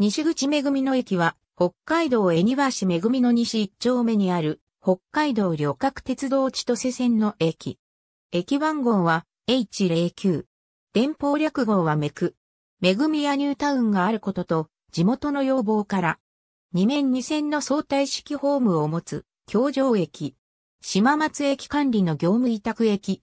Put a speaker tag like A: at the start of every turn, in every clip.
A: 西
B: 口めぐみの駅は、北海道恵庭市めぐみの西一丁目にある、北海道旅客鉄道千歳線の駅。駅番号は H09。電報略号はめく。めぐみやニュータウンがあることと、地元の要望から、2面2線の相対式ホームを持つ、京城駅。島松駅管理の業務委託駅。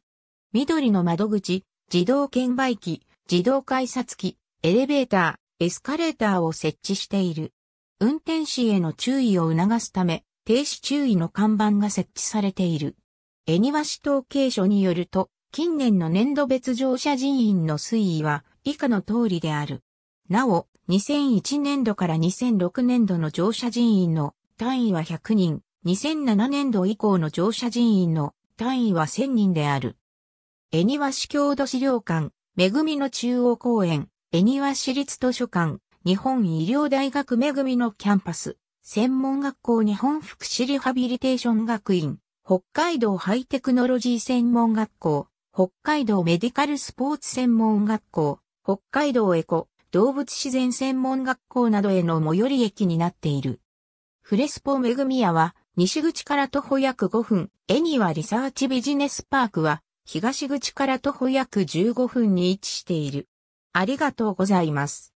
B: 緑の窓口、自動券売機、自動改札機、エレベーター、エスカレーターを設置している。運転士への注意を促すため、停止注意の看板が設置されている。恵庭市統計所によると、近年の年度別乗車人員の推移は以下の通りである。なお、2001年度から2006年度の乗車人員の単位は100人、2007年度以降の乗車人員の単位は1000人である。恵庭市郷土資料館、恵みの中央公園、恵庭市立図書館、日本医療大学めぐみのキャンパス、専門学校日本福祉リハビリテーション学院、北海道ハイテクノロジー専門学校、北海道メディカルスポーツ専門学校、北海道エコ、動物自然専門学校などへの最寄り駅になっている。フレスポめぐみ屋は、西口から徒歩約5分、エニワリサーチビジネスパークは、東口から徒歩約15分に位置している。ありがとうございます。